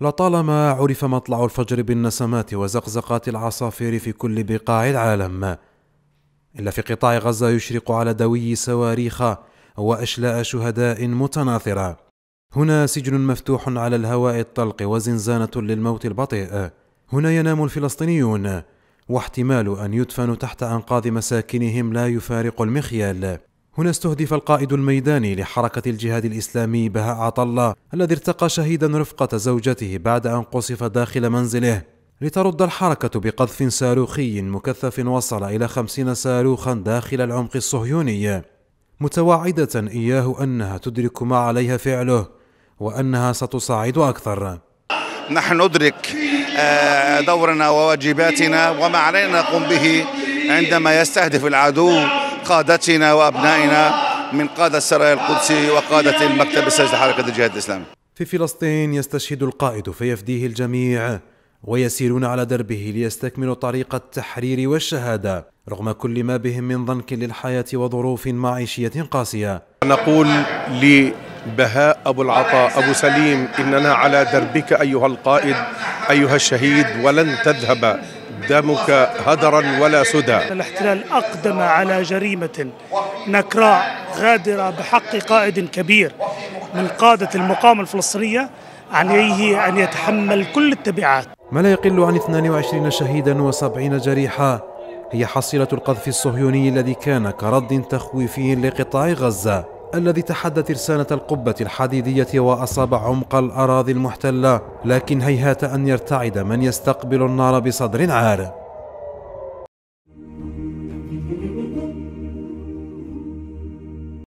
لطالما عرف مطلع الفجر بالنسمات وزقزقات العصافير في كل بقاع العالم إلا في قطاع غزة يشرق على دوي صواريخ وأشلاء شهداء متناثرة هنا سجن مفتوح على الهواء الطلق وزنزانة للموت البطيء هنا ينام الفلسطينيون واحتمال أن يدفنوا تحت أنقاض مساكنهم لا يفارق المخيال هنا استهدف القائد الميداني لحركة الجهاد الإسلامي بهاء عطلة الذي ارتقى شهيدا رفقة زوجته بعد أن قصف داخل منزله لترد الحركة بقذف صاروخي مكثف وصل إلى خمسين صاروخا داخل العمق الصهيوني متوعدة إياه أنها تدرك ما عليها فعله وأنها ستصعد أكثر نحن ندرك آه، دورنا وواجباتنا وما علينا نقوم به عندما يستهدف العدو قادتنا وأبنائنا من قادة السرايا القدسي وقادة المكتب السجد لحركة الجهاد الإسلامي في فلسطين يستشهد القائد فيفديه الجميع ويسيرون على دربه ليستكملوا طريق التحرير والشهادة رغم كل ما بهم من ضنك للحياة وظروف معيشية قاسية نقول لبهاء أبو العطاء أبو سليم إننا على دربك أيها القائد أيها الشهيد ولن تذهب قدامك هدرا ولا سدى الاحتلال أقدم على جريمة نكراء غادرة بحق قائد كبير من قادة المقاومة الفلسطينية عليه أن يتحمل كل التبعات ما لا يقل عن 22 شهيدا و70 جريحا هي حصيلة القذف الصهيوني الذي كان كرد تخويفي لقطاع غزة الذي تحدى ترسانة القبة الحديدية وأصاب عمق الأراضي المحتلة لكن هيهات أن يرتعد من يستقبل النار بصدر عار